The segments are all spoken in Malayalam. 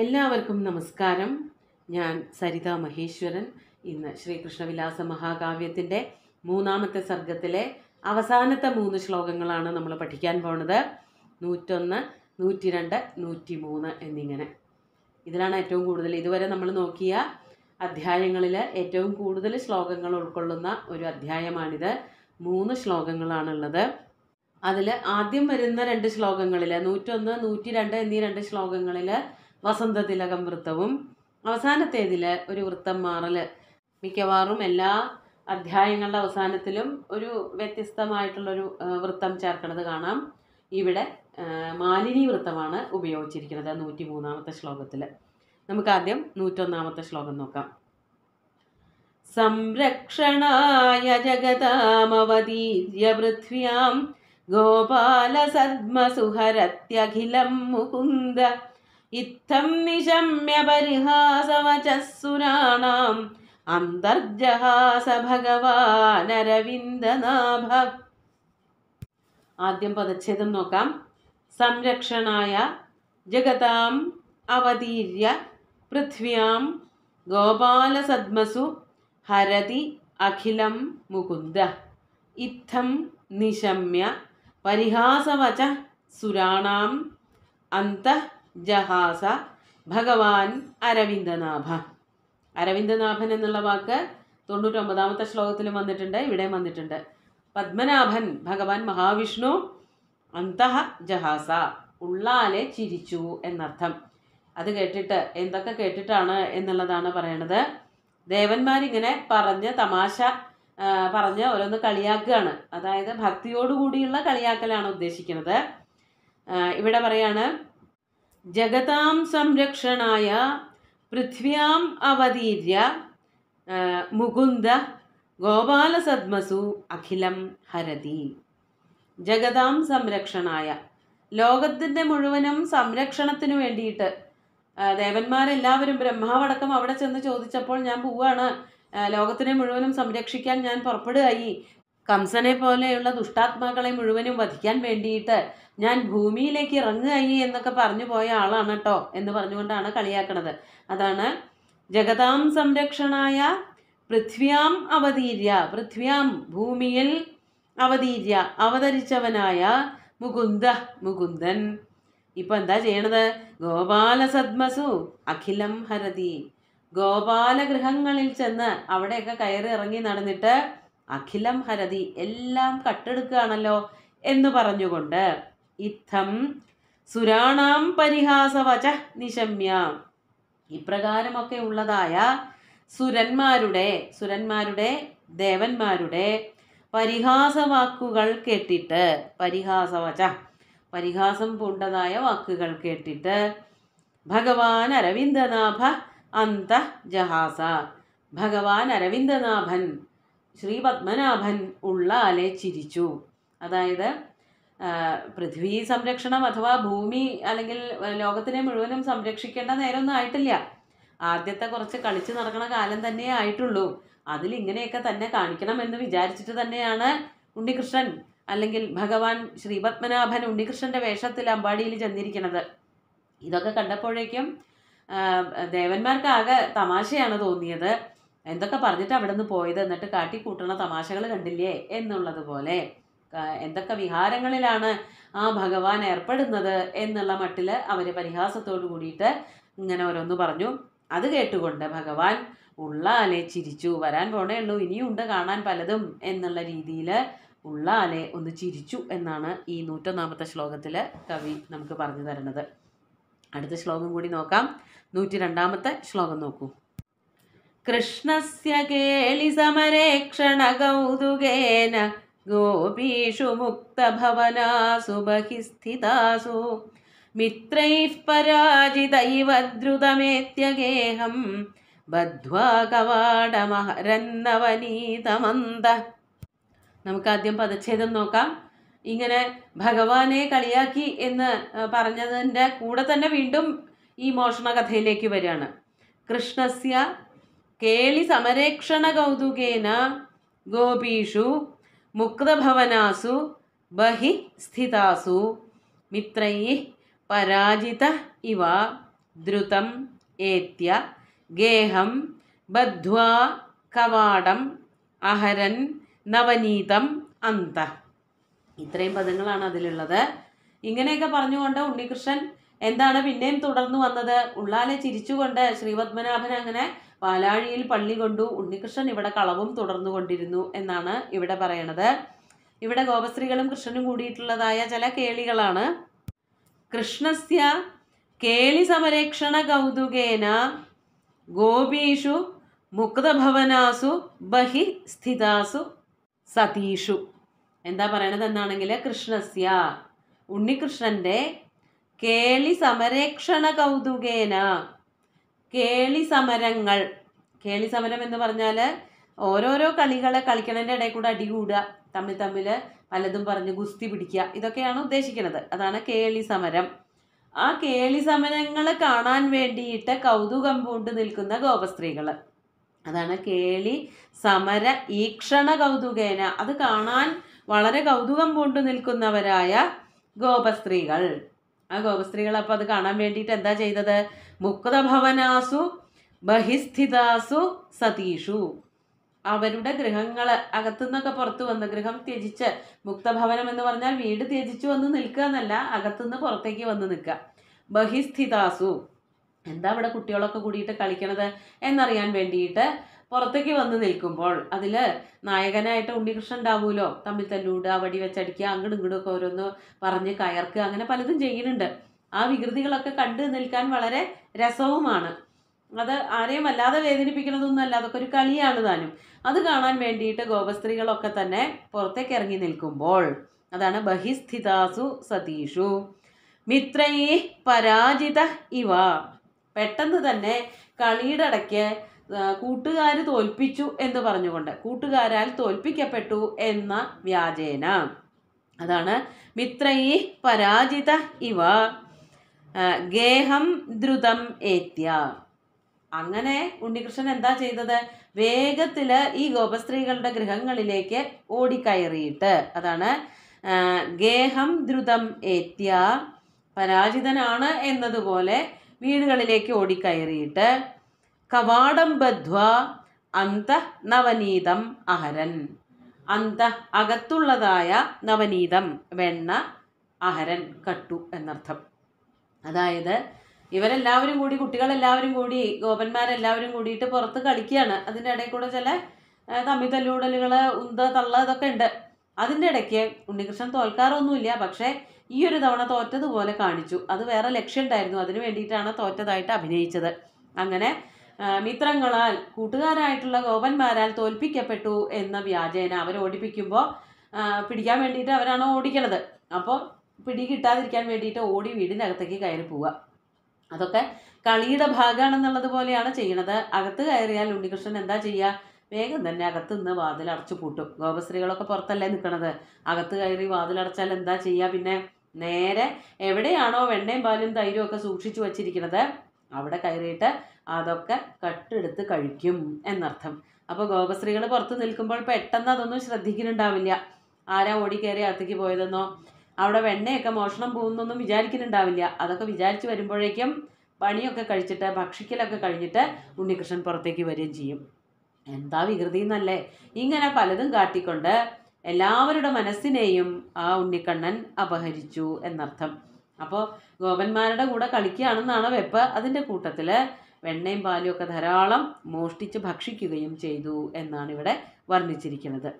എല്ലാവർക്കും നമസ്കാരം ഞാൻ സരിത മഹേശ്വരൻ ഇന്ന് ശ്രീകൃഷ്ണവിലാസ മഹാകാവ്യത്തിൻ്റെ മൂന്നാമത്തെ സർഗത്തിലെ അവസാനത്തെ മൂന്ന് ശ്ലോകങ്ങളാണ് നമ്മൾ പഠിക്കാൻ പോണത് നൂറ്റൊന്ന് രണ്ട് നൂറ്റി മൂന്ന് എന്നിങ്ങനെ ഇതിലാണ് ഏറ്റവും കൂടുതൽ ഇതുവരെ നമ്മൾ നോക്കിയ അധ്യായങ്ങളിൽ ഏറ്റവും കൂടുതൽ ശ്ലോകങ്ങൾ ഉൾക്കൊള്ളുന്ന ഒരു അധ്യായമാണിത് മൂന്ന് ശ്ലോകങ്ങളാണുള്ളത് അതിൽ ആദ്യം വരുന്ന രണ്ട് ശ്ലോകങ്ങളിൽ നൂറ്റൊന്ന് നൂറ്റി രണ്ട് എന്നീ രണ്ട് ശ്ലോകങ്ങളിൽ വസന്തതിലകം വൃത്തവും അവസാനത്തേതിൽ ഒരു വൃത്തം മാറൽ മിക്കവാറും എല്ലാ അധ്യായങ്ങളുടെ അവസാനത്തിലും ഒരു വ്യത്യസ്തമായിട്ടുള്ളൊരു വൃത്തം ചേർക്കുന്നത് കാണാം ഇവിടെ മാലിനി വൃത്തമാണ് ഉപയോഗിച്ചിരിക്കുന്നത് നൂറ്റി മൂന്നാമത്തെ ശ്ലോകത്തിൽ നമുക്കാദ്യം നൂറ്റൊന്നാമത്തെ ശ്ലോകം നോക്കാം സംരക്ഷണായ ജഗതാമവതീര്യ പൃഥ്വ്യാം ഗോപാലസദ്മസുഹരത്യഖിലം മുകുന്ദ ഇത്തം നിശമ്യ പരിഹാസവചസ്സുരാണാം അന്തർജഹാസ ഭഗവാനരവിന്ദനാഭ ആദ്യം പദച്ഛേദം നോക്കാം സംരക്ഷണായ ജഗതാം അവതീര്യ പൃഥ്വ്യാം ഗോപാലസദ്മസു ഹരതി അഖിലം മുകുന്ദ ഇത്തം നിശമ്യ പരിഹാസവച സുരാണാം അന്തഃ ജഹാസ ഭഗവാൻ അരവിന്ദനാഭ അരവിന്ദനാഭൻ എന്നുള്ള വാക്ക് തൊണ്ണൂറ്റൊമ്പതാമത്തെ ശ്ലോകത്തിലും വന്നിട്ടുണ്ട് ഇവിടെ വന്നിട്ടുണ്ട് പത്മനാഭൻ ഭഗവാൻ മഹാവിഷ്ണു അന്തഹ ജഹാസ ഉള്ളാലെ ചിരിച്ചു എന്നർത്ഥം അത് കേട്ടിട്ട് എന്തൊക്കെ കേട്ടിട്ടാണ് എന്നുള്ളതാണ് പറയണത് ദേവന്മാരിങ്ങനെ പറഞ്ഞ് തമാശ പറഞ്ഞ് ഓരോന്ന് കളിയാക്കുകയാണ് അതായത് ഭക്തിയോടുകൂടിയുള്ള കളിയാക്കലാണ് ഉദ്ദേശിക്കുന്നത് ഇവിടെ പറയാണ് ജഗതാം സംരക്ഷണായ പൃഥ്വ്യാം അവതീര്യ മുകുന്ദ ഗോപാലസദ്മസു അഖിലം ഹരതി ജഗതാം സംരക്ഷണായ ലോകത്തിൻ്റെ മുഴുവനും സംരക്ഷണത്തിനു വേണ്ടിയിട്ട് ദേവന്മാരെല്ലാവരും ബ്രഹ്മാവടക്കം അവിടെ ചെന്ന് ചോദിച്ചപ്പോൾ ഞാൻ പോവാണ് ലോകത്തിനെ മുഴുവനും സംരക്ഷിക്കാൻ ഞാൻ പുറപ്പെടുകയായി കംസനെ പോലെയുള്ള ദുഷ്ടാത്മാക്കളെ മുഴുവനും വധിക്കാൻ വേണ്ടിയിട്ട് ഞാൻ ഭൂമിയിലേക്ക് ഇറങ്ങുകയി എന്നൊക്കെ പറഞ്ഞു പോയ ആളാണ് കേട്ടോ എന്ന് പറഞ്ഞുകൊണ്ടാണ് കളിയാക്കണത് അതാണ് ജഗതാം സംരക്ഷണായ പൃഥ്വ്യാം അവതീര്യ പൃഥ്വ്യാം ഭൂമിയിൽ അവതീര്യ അവതരിച്ചവനായ മുകുന്ദ മുകുന്ദൻ ഇപ്പം എന്താ ചെയ്യണത് ഗോപാല സദ്മസു അഖിലം ഹരതി ഗോപാലഗൃഹങ്ങളിൽ ചെന്ന് അവിടെയൊക്കെ കയറി ഇറങ്ങി നടന്നിട്ട് അഖിലം ഹരതി എല്ലാം കട്ടെടുക്കുകയാണല്ലോ എന്ന് പറഞ്ഞുകൊണ്ട് ഇത്തം സുരാണാം പരിഹാസവച നിശമ്യ ഇപ്രകാരമൊക്കെ ഉള്ളതായ സുരന്മാരുടെ സുരന്മാരുടെ ദേവന്മാരുടെ പരിഹാസവാക്കുകൾ കേട്ടിട്ട് പരിഹാസവച പരിഹാസം പൂണ്ടതായ വാക്കുകൾ കേട്ടിട്ട് ഭഗവാൻ അരവിന്ദനാഭ അന്ത ജഹാസ ഭഗവാൻ അരവിന്ദനാഭൻ ശ്രീ പത്മനാഭൻ ഉള്ളാലെ ചിരിച്ചു അതായത് പൃഥ്വി സംരക്ഷണം അഥവാ ഭൂമി അല്ലെങ്കിൽ ലോകത്തിനെ മുഴുവനും സംരക്ഷിക്കേണ്ട നേരമൊന്നും ആയിട്ടില്ല ആദ്യത്തെ കുറച്ച് കളിച്ച് നടക്കണ കാലം തന്നെ ആയിട്ടുള്ളൂ അതിലിങ്ങനെയൊക്കെ തന്നെ കാണിക്കണമെന്ന് വിചാരിച്ചിട്ട് തന്നെയാണ് ഉണ്ണികൃഷ്ണൻ അല്ലെങ്കിൽ ഭഗവാൻ ശ്രീപത്മനാഭൻ ഉണ്ണികൃഷ്ണൻ്റെ വേഷത്തിൽ അമ്പാടിയിൽ ചെന്നിരിക്കുന്നത് ഇതൊക്കെ കണ്ടപ്പോഴേക്കും ദേവന്മാർക്കാകെ തമാശയാണ് തോന്നിയത് എന്തൊക്കെ പറഞ്ഞിട്ട് അവിടെ നിന്ന് പോയത് എന്നിട്ട് കാട്ടിക്കൂട്ടണ തമാശകൾ കണ്ടില്ലേ എന്നുള്ളതുപോലെ എന്തൊക്കെ വിഹാരങ്ങളിലാണ് ആ ഭഗവാൻ ഏർപ്പെടുന്നത് എന്നുള്ള മട്ടിൽ അവർ പരിഹാസത്തോട് കൂടിയിട്ട് ഇങ്ങനെ ഓരോന്ന് പറഞ്ഞു അത് കേട്ടുകൊണ്ട് ഭഗവാൻ ആലെ ചിരിച്ചു വരാൻ പോണേ ഉള്ളൂ ഇനിയുണ്ട് കാണാൻ പലതും എന്നുള്ള രീതിയിൽ ആലെ ഒന്ന് ചിരിച്ചു എന്നാണ് ഈ നൂറ്റൊന്നാമത്തെ ശ്ലോകത്തിൽ കവി നമുക്ക് പറഞ്ഞു തരുന്നത് അടുത്ത ശ്ലോകം കൂടി നോക്കാം നൂറ്റി രണ്ടാമത്തെ ശ്ലോകം നോക്കൂ കൃഷ്ണസ്യ കേളി സമരേക്ഷണ കൗതുകേന ഗോപീഷു മുക്തഭവനാസു ബഹിസ്ഥിതാസു മിത്രൈ പരാജിതൈവ ദ്രുതമേത്യഗേഹം ബദ്ധ്വാ കവാടമഹരന്നവനീതമന്ത നമുക്ക് ആദ്യം പദച്ഛേദം നോക്കാം ഇങ്ങനെ ഭഗവാനെ കളിയാക്കി എന്ന് പറഞ്ഞതിൻ്റെ കൂടെ തന്നെ വീണ്ടും ഈ മോഷണ കഥയിലേക്ക് വരികയാണ് കൃഷ്ണസ്യ കേളി സമരേക്ഷണ കൗതുകേന ഗോപീഷു മുക്തഭവനാസു ബഹി സ്ഥിതാസു മിത്രൈ പരാജിത ഇവ ദ്രുതം ഏത്യ ഗേഹം ബദ്ധ്വാ കവാടം അഹരൻ നവനീതം അന്ത ഇത്രയും പദങ്ങളാണ് അതിലുള്ളത് ഇങ്ങനെയൊക്കെ പറഞ്ഞുകൊണ്ട് ഉണ്ണികൃഷ്ണൻ എന്താണ് പിന്നെയും തുടർന്നു വന്നത് ഉള്ളാലെ ചിരിച്ചുകൊണ്ട് ശ്രീപത്മനാഭൻ അങ്ങനെ പാലാഴിയിൽ പള്ളി കൊണ്ടു ഉണ്ണികൃഷ്ണൻ ഇവിടെ കളവും തുടർന്നുകൊണ്ടിരുന്നു എന്നാണ് ഇവിടെ പറയണത് ഇവിടെ ഗോപശ്രീകളും കൃഷ്ണനും കൂടിയിട്ടുള്ളതായ ചില കേളികളാണ് കൃഷ്ണസ്യ കേളി സമരക്ഷണ കൗതുകേന ഗോപീഷു മുക്തഭവനാസു ബഹി സ്ഥിതാസു സതീഷു എന്താ പറയണത് എന്നാണെങ്കിൽ കൃഷ്ണസ്യ ഉണ്ണികൃഷ്ണൻ്റെ കേളി സമരക്ഷണ കൗതുകേന കേളി സമരങ്ങൾ കേളി സമരം എന്ന് പറഞ്ഞാൽ ഓരോരോ കളികളെ കളിക്കണതിൻ്റെ ഇടയിൽ കൂടെ അടി കൂടുക തമ്മിൽ തമ്മിൽ പലതും പറഞ്ഞ് ഗുസ്തി പിടിക്കുക ഇതൊക്കെയാണ് ഉദ്ദേശിക്കുന്നത് അതാണ് കേളി സമരം ആ കേളി സമരങ്ങൾ കാണാൻ വേണ്ടിയിട്ട് കൗതുകം പൂണ്ട് നിൽക്കുന്ന ഗോപസ്ത്രീകൾ അതാണ് കേളി സമര ഈക്ഷണ കൗതുകേന അത് കാണാൻ വളരെ കൗതുകം പൂണ്ടു നിൽക്കുന്നവരായ ഗോപസ്ത്രീകൾ ആ ഗോപസ്ത്രീകൾ അപ്പോൾ അത് കാണാൻ വേണ്ടിയിട്ട് എന്താ ചെയ്തത് മുക്തഭവനാസു ബഹിസ്ഥിതാസു സതീഷു അവരുടെ ഗൃഹങ്ങൾ അകത്തു നിന്നൊക്കെ പുറത്തു വന്ന് ഗൃഹം ത്യജിച്ച് മുക്തഭവനം എന്ന് പറഞ്ഞാൽ വീട് ത്യജിച്ചു വന്ന് നിൽക്കുക എന്നല്ല അകത്തുനിന്ന് പുറത്തേക്ക് വന്ന് നിൽക്കുക ബഹിസ്ഥിതാസു എന്താ ഇവിടെ കുട്ടികളൊക്കെ കൂടിയിട്ട് കളിക്കണത് എന്നറിയാൻ വേണ്ടിയിട്ട് പുറത്തേക്ക് വന്ന് നിൽക്കുമ്പോൾ അതിൽ നായകനായിട്ട് ഉണ്ണികൃഷ്ണൻ ഉണ്ടാവുമല്ലോ തമ്മിൽ തല്ലൂടുക വെച്ചടിക്കുക അങ്ങോട്ടും ഇങ്ങോട്ടും ഒക്കെ ഓരോന്ന് പറഞ്ഞ് കയർക്കുക അങ്ങനെ പലതും ചെയ്യുന്നുണ്ട് ആ വികൃതികളൊക്കെ കണ്ട് നിൽക്കാൻ വളരെ രസവുമാണ് അത് ആരെയും വല്ലാതെ വേദനിപ്പിക്കുന്നതൊന്നുമല്ല അതൊക്കെ ഒരു കളിയാണ് താനും അത് കാണാൻ വേണ്ടിയിട്ട് ഗോപസ്ത്രീകളൊക്കെ തന്നെ പുറത്തേക്ക് ഇറങ്ങി നിൽക്കുമ്പോൾ അതാണ് ബഹിസ്ഥിതാസു സതീഷു മിത്രൈ പരാജിത ഇവ പെട്ടെന്ന് തന്നെ കളിയുടെ ഇടയ്ക്ക് കൂട്ടുകാർ തോൽപ്പിച്ചു എന്ന് പറഞ്ഞുകൊണ്ട് കൂട്ടുകാരാൽ തോൽപ്പിക്കപ്പെട്ടു എന്ന വ്യാജേന അതാണ് മിത്രൈ പരാജിത ഇവ ഗേഹം ദ്രുതം ഏത്യ അങ്ങനെ ഉണ്ണികൃഷ്ണൻ എന്താ ചെയ്തത് വേഗത്തിൽ ഈ ഗോപസ്ത്രീകളുടെ ഗൃഹങ്ങളിലേക്ക് ഓടിക്കയറിയിട്ട് അതാണ് ഗേഹം ദ്രുതം ഏത്യ പരാജിതനാണ് എന്നതുപോലെ വീടുകളിലേക്ക് ഓടിക്കയറിയിട്ട് കവാടം ബദ്ധ്വ അന്ത നവനീതം അഹരൻ അന്ത അകത്തുള്ളതായ നവനീതം വെണ്ണ അഹരൻ കട്ടു എന്നർത്ഥം അതായത് ഇവരെല്ലാവരും കൂടി കുട്ടികളെല്ലാവരും കൂടി ഗോപന്മാരെല്ലാവരും കൂടിയിട്ട് പുറത്ത് കളിക്കുകയാണ് അതിൻ്റെ ഇടയിൽ കൂടെ ചില തമ്മി തല്ലൂടലുകൾ ഉന്ത തള്ള ഇതൊക്കെ ഉണ്ട് അതിൻ്റെ ഇടയ്ക്ക് ഉണ്ണികൃഷ്ണൻ തോൽക്കാറൊന്നുമില്ല പക്ഷേ ഈ ഒരു തവണ തോറ്റതുപോലെ കാണിച്ചു അത് വേറെ ലക്ഷ്യമുണ്ടായിരുന്നു അതിന് വേണ്ടിയിട്ടാണ് തോറ്റതായിട്ട് അഭിനയിച്ചത് അങ്ങനെ മിത്രങ്ങളാൽ കൂട്ടുകാരായിട്ടുള്ള ഗോപന്മാരാൽ തോൽപ്പിക്കപ്പെട്ടു എന്ന വ്യാജേന അവർ ഓടിപ്പിക്കുമ്പോൾ പിടിക്കാൻ വേണ്ടിയിട്ട് അവരാണ് ഓടിക്കണത് അപ്പോൾ പിടി കിട്ടാതിരിക്കാൻ വേണ്ടിയിട്ട് ഓടി വീടിനകത്തേക്ക് കയറി പോവുക അതൊക്കെ കളിയുടെ ഭാഗമാണെന്നുള്ളത് പോലെയാണ് ചെയ്യണത് അകത്ത് കയറിയാൽ ഉണ്ണികൃഷ്ണൻ എന്താ ചെയ്യുക വേഗം തന്നെ അകത്ത് നിന്ന് അടച്ചു പൂട്ടും ഗോപശ്രീകളൊക്കെ പുറത്തല്ലേ നിൽക്കണത് അകത്ത് കയറി വാതിലടച്ചാൽ എന്താ ചെയ്യുക പിന്നെ നേരെ എവിടെയാണോ വെണ്ണയും പാലും തൈരും ഒക്കെ സൂക്ഷിച്ചു വച്ചിരിക്കുന്നത് അവിടെ കയറിയിട്ട് അതൊക്കെ കട്ടെടുത്ത് കഴിക്കും എന്നർത്ഥം അപ്പോൾ ഗോപസ്ത്രീകൾ പുറത്ത് നിൽക്കുമ്പോൾ പെട്ടെന്ന് അതൊന്നും ശ്രദ്ധിക്കുന്നുണ്ടാവില്ല ആരാ കയറി അകത്തേക്ക് പോയതെന്നോ അവിടെ വെണ്ണയൊക്കെ മോഷണം പോകുന്നൊന്നും വിചാരിക്കുന്നുണ്ടാവില്ല അതൊക്കെ വിചാരിച്ച് വരുമ്പോഴേക്കും പണിയൊക്കെ കഴിച്ചിട്ട് ഭക്ഷിക്കലൊക്കെ കഴിഞ്ഞിട്ട് ഉണ്ണികൃഷ്ണൻ പുറത്തേക്ക് വരികയും ചെയ്യും എന്താ വികൃതി എന്നല്ലേ ഇങ്ങനെ പലതും കാട്ടിക്കൊണ്ട് എല്ലാവരുടെ മനസ്സിനെയും ആ ഉണ്ണിക്കണ്ണൻ അപഹരിച്ചു എന്നർത്ഥം അപ്പോൾ ഗോപന്മാരുടെ കൂടെ കളിക്കുകയാണെന്നാണ് വെപ്പ് അതിൻ്റെ കൂട്ടത്തിൽ വെണ്ണയും പാലും ഒക്കെ ധാരാളം മോഷ്ടിച്ച് ഭക്ഷിക്കുകയും ചെയ്തു എന്നാണ് ഇവിടെ വർണ്ണിച്ചിരിക്കുന്നത്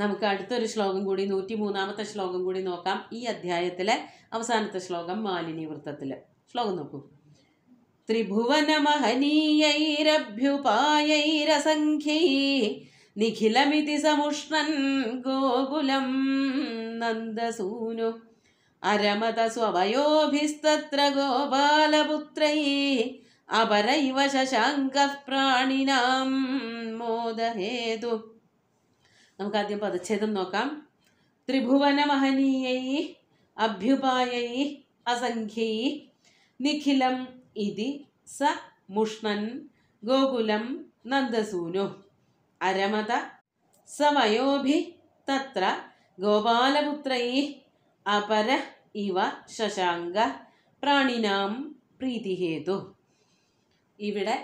നമുക്ക് അടുത്തൊരു ശ്ലോകം കൂടി നൂറ്റി മൂന്നാമത്തെ ശ്ലോകം കൂടി നോക്കാം ഈ അധ്യായത്തിലെ അവസാനത്തെ ശ്ലോകം മാലിനി വൃത്തത്തിൽ ശ്ലോകം നോക്കൂ മഹനീയൈരഭ്യുപായൈരസംഖ്യൈ നിഖിലമിതി സമുഷ്ണൻ ഗോകുലം നന്ദസൂനു गोपालपुत्रै अपरैव शशाङ्कः प्राणिनां पदच्छेदं नोका त्रिभुवनमहनीयै अभ्युपायै असङ्ख्यै निखिलम् इति स मुष्णन् गोकुलं नन्दसूनु अरमत तत्र गोपालपुत्रै അപര ഇവ ശശാങ്ക പ്രാണിനാം പ്രീതിഹേതു ഇവിടെ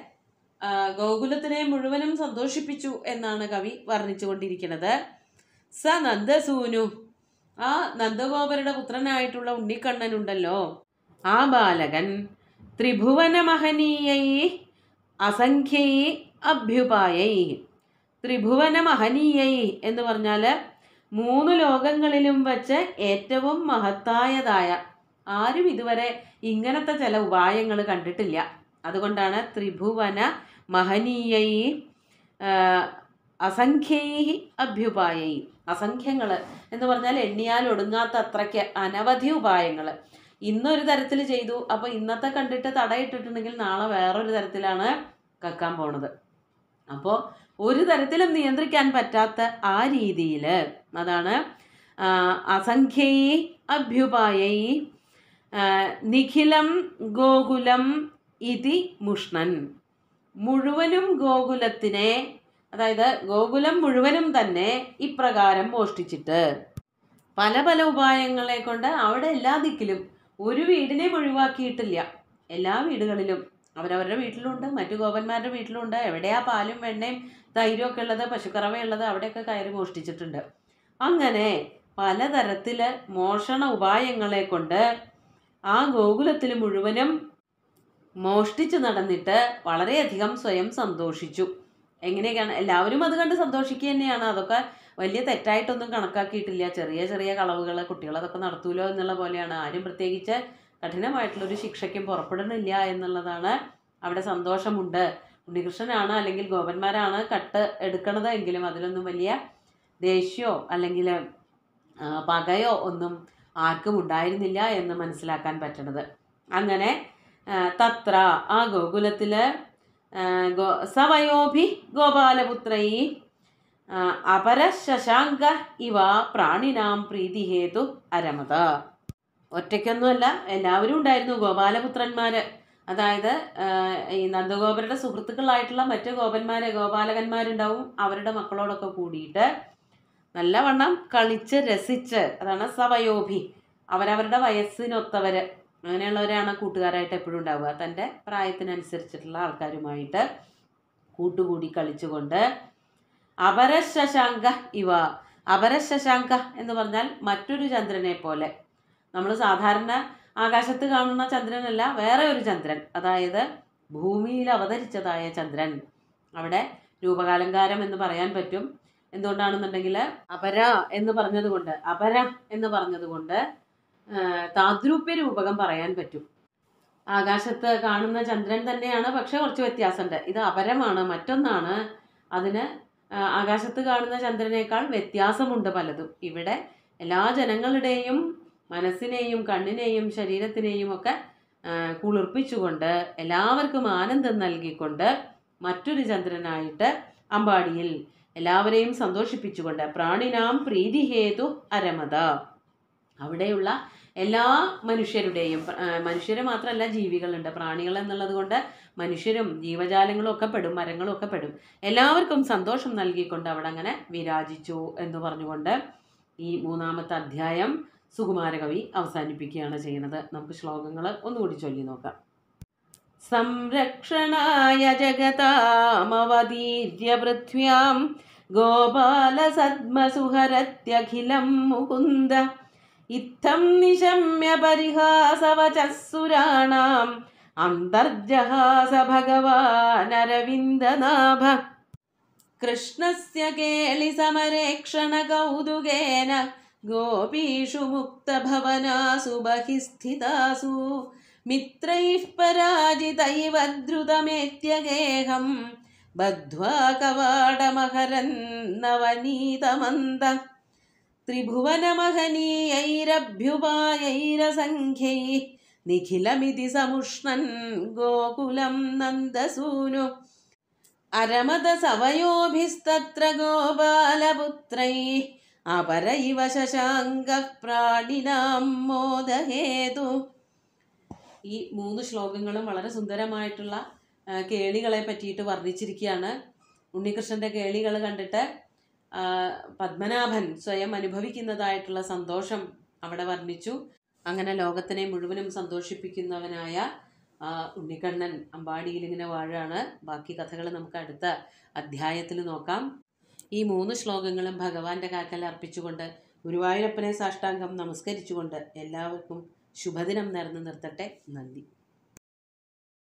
ഗോകുലത്തിനെ മുഴുവനും സന്തോഷിപ്പിച്ചു എന്നാണ് കവി വർണ്ണിച്ചുകൊണ്ടിരിക്കുന്നത് സ നന്ദസൂനു ആ നന്ദഗോപരുടെ പുത്രനായിട്ടുള്ള ഉണ്ണിക്കണ്ണനുണ്ടല്ലോ ആ ബാലകൻ ത്രിഭുവന മഹനീയൈ അസംഖ്യൈ അഭ്യുപായൈ ത്രിഭുവന മഹനീയൈ എന്ന് പറഞ്ഞാൽ മൂന്ന് ലോകങ്ങളിലും വച്ച് ഏറ്റവും മഹത്തായതായ ആരും ഇതുവരെ ഇങ്ങനത്തെ ചില ഉപായങ്ങൾ കണ്ടിട്ടില്ല അതുകൊണ്ടാണ് ത്രിഭുവന മഹനീയൈ അസംഖ്യൈ അഭ്യുപായൈ അസംഖ്യങ്ങൾ എന്ന് പറഞ്ഞാൽ എണ്ണിയാൽ ഒടുങ്ങാത്ത അത്രയ്ക്ക് അനവധി ഉപായങ്ങൾ ഇന്നൊരു തരത്തിൽ ചെയ്തു അപ്പോൾ ഇന്നത്തെ കണ്ടിട്ട് തടയിട്ടിട്ടുണ്ടെങ്കിൽ നാളെ വേറൊരു തരത്തിലാണ് കക്കാൻ പോണത് അപ്പോൾ ഒരു തരത്തിലും നിയന്ത്രിക്കാൻ പറ്റാത്ത ആ രീതിയിൽ അതാണ് അസംഖ്യൈ അഭ്യുപായൈ നിഖിലം ഗോകുലം ഇതി മുഷ്ണൻ മുഴുവനും ഗോകുലത്തിനെ അതായത് ഗോകുലം മുഴുവനും തന്നെ ഇപ്രകാരം മോഷ്ടിച്ചിട്ട് പല പല ഉപായങ്ങളെ കൊണ്ട് അവിടെ എല്ലാ ദിക്കിലും ഒരു വീടിനെ ഒഴിവാക്കിയിട്ടില്ല എല്ലാ വീടുകളിലും അവരവരുടെ വീട്ടിലുണ്ട് മറ്റു ഗോപന്മാരുടെ വീട്ടിലുണ്ട് എവിടെയാ പാലും വെണ്ണയും തൈരും ഒക്കെ ഉള്ളത് പശുക്കറവയുള്ളത് അവിടെയൊക്കെ കയറി മോഷ്ടിച്ചിട്ടുണ്ട് അങ്ങനെ പലതരത്തിലെ മോഷണ ഉപായങ്ങളെ കൊണ്ട് ആ ഗോകുലത്തിൽ മുഴുവനും മോഷ്ടിച്ചു നടന്നിട്ട് വളരെയധികം സ്വയം സന്തോഷിച്ചു എങ്ങനെയൊക്കെയാണ് എല്ലാവരും അത് കണ്ട് സന്തോഷിക്കുക തന്നെയാണ് അതൊക്കെ വലിയ തെറ്റായിട്ടൊന്നും കണക്കാക്കിയിട്ടില്ല ചെറിയ ചെറിയ കളവുകൾ കുട്ടികളതൊക്കെ നടത്തൂലോ എന്നുള്ള പോലെയാണ് ആരും പ്രത്യേകിച്ച് കഠിനമായിട്ടുള്ളൊരു ശിക്ഷയ്ക്കും പുറപ്പെടുന്നില്ല എന്നുള്ളതാണ് അവിടെ സന്തോഷമുണ്ട് ഉണ്ണികൃഷ്ണനാണ് അല്ലെങ്കിൽ ഗോപന്മാരാണ് കട്ട് എടുക്കണത് എങ്കിലും അതിലൊന്നും വലിയ ദേഷ്യമോ അല്ലെങ്കിൽ പകയോ ഒന്നും ആർക്കും ഉണ്ടായിരുന്നില്ല എന്ന് മനസ്സിലാക്കാൻ പറ്റണത് അങ്ങനെ തത്ര ആ ഗോകുലത്തിൽ ഗോ സവയോഭി ഗോപാലപുത്രൈ അപര ശശാങ്ക ഇവ പ്രാണിനാം പ്രീതിഹേതു അരമത ഒറ്റയ്ക്കൊന്നുമല്ല എല്ലാവരും ഉണ്ടായിരുന്നു ഗോപാലപുത്രന്മാർ അതായത് ഈ നന്ദഗോപരുടെ സുഹൃത്തുക്കളായിട്ടുള്ള മറ്റു ഗോപന്മാർ ഗോപാലകന്മാരുണ്ടാവും അവരുടെ മക്കളോടൊക്കെ കൂടിയിട്ട് നല്ലവണ്ണം കളിച്ച് രസിച്ച് അതാണ് സവയോഭി അവരവരുടെ വയസ്സിനൊത്തവര് അങ്ങനെയുള്ളവരാണ് കൂട്ടുകാരായിട്ട് എപ്പോഴും ഉണ്ടാവുക തൻ്റെ പ്രായത്തിനനുസരിച്ചിട്ടുള്ള ആൾക്കാരുമായിട്ട് കൂട്ടുകൂടി കളിച്ചുകൊണ്ട് അപരശശാങ്ക ഇവ അപരശശാങ്ക എന്ന് പറഞ്ഞാൽ മറ്റൊരു ചന്ദ്രനെ പോലെ നമ്മൾ സാധാരണ ആകാശത്ത് കാണുന്ന ചന്ദ്രനല്ല വേറെ ഒരു ചന്ദ്രൻ അതായത് ഭൂമിയിൽ അവതരിച്ചതായ ചന്ദ്രൻ അവിടെ രൂപകാലങ്കാരം എന്ന് പറയാൻ പറ്റും എന്തുകൊണ്ടാണെന്നുണ്ടെങ്കിൽ അപര എന്ന് പറഞ്ഞതുകൊണ്ട് അപര എന്ന് പറഞ്ഞതുകൊണ്ട് താദ്രൂപ്യ രൂപകം പറയാൻ പറ്റും ആകാശത്ത് കാണുന്ന ചന്ദ്രൻ തന്നെയാണ് പക്ഷേ കുറച്ച് വ്യത്യാസമുണ്ട് ഇത് അപരമാണ് മറ്റൊന്നാണ് അതിന് ആകാശത്ത് കാണുന്ന ചന്ദ്രനേക്കാൾ വ്യത്യാസമുണ്ട് പലതും ഇവിടെ എല്ലാ ജനങ്ങളുടെയും മനസ്സിനെയും കണ്ണിനെയും ശരീരത്തിനെയും ഒക്കെ കുളിർപ്പിച്ചുകൊണ്ട് എല്ലാവർക്കും ആനന്ദം നൽകിക്കൊണ്ട് മറ്റൊരു ചന്ദ്രനായിട്ട് അമ്പാടിയിൽ എല്ലാവരെയും സന്തോഷിപ്പിച്ചുകൊണ്ട് പ്രാണിനാം പ്രീതിഹേതു അരമത അവിടെയുള്ള എല്ലാ മനുഷ്യരുടെയും മനുഷ്യരെ മാത്രമല്ല ജീവികളുണ്ട് പ്രാണികൾ എന്നുള്ളത് കൊണ്ട് മനുഷ്യരും ജീവജാലങ്ങളും ഒക്കെ പെടും മരങ്ങളും ഒക്കെ പെടും എല്ലാവർക്കും സന്തോഷം നൽകിക്കൊണ്ട് അവിടെ അങ്ങനെ വിരാജിച്ചു എന്ന് പറഞ്ഞുകൊണ്ട് ഈ മൂന്നാമത്തെ അധ്യായം സുകുമാരകവി അവസാനിപ്പിക്കുകയാണ് ചെയ്യുന്നത് നമുക്ക് ശ്ലോകങ്ങൾ ഒന്നുകൂടി ചൊല്ലി നോക്കാം संरक्षणाय जगतामवदीर्य पृथ्व्यां गोपालसद्मसुहरत्यखिलं मुकुन्द इत्थं निशम्य परिहासवचः अन्तर्जहास भगवानरविन्दनाभ कृष्णस्य केलिसमरेक्षणकौतुगेन गोपीषु मुक्तभवनासु बहिः स्थितासु मित्रैः पराजितैवध्रुतमेत्यगेहं बद्ध्वा कवाडमहरन्नवनीतमन्द त्रिभुवनमहनीयैरभ्युपायैरसङ्ख्यै निखिलमिति समुष्णन् गोकुलं नन्दसूनु अरमदसवयोभिस्तत्र गोपालपुत्रैः अपरैव शशाङ्कप्राणिनां मोदहेतु ഈ മൂന്ന് ശ്ലോകങ്ങളും വളരെ സുന്ദരമായിട്ടുള്ള കേളികളെ പറ്റിയിട്ട് വർണ്ണിച്ചിരിക്കുകയാണ് ഉണ്ണികൃഷ്ണൻ്റെ കേളികൾ കണ്ടിട്ട് പത്മനാഭൻ സ്വയം അനുഭവിക്കുന്നതായിട്ടുള്ള സന്തോഷം അവിടെ വർണ്ണിച്ചു അങ്ങനെ ലോകത്തിനെ മുഴുവനും സന്തോഷിപ്പിക്കുന്നവനായ ഉണ്ണിക്കണ്ണൻ അമ്പാടിയിൽ ഇങ്ങനെ വാഴാണ് ബാക്കി കഥകൾ നമുക്ക് അടുത്ത അധ്യായത്തിൽ നോക്കാം ഈ മൂന്ന് ശ്ലോകങ്ങളും ഭഗവാന്റെ കാക്കൽ അർപ്പിച്ചുകൊണ്ട് ഗുരുവായൂരപ്പനെ സാഷ്ടാംഗം നമസ്കരിച്ചുകൊണ്ട് എല്ലാവർക്കും ശുഭദിനം നേർന്ന് നിർത്തട്ടെ നന്ദി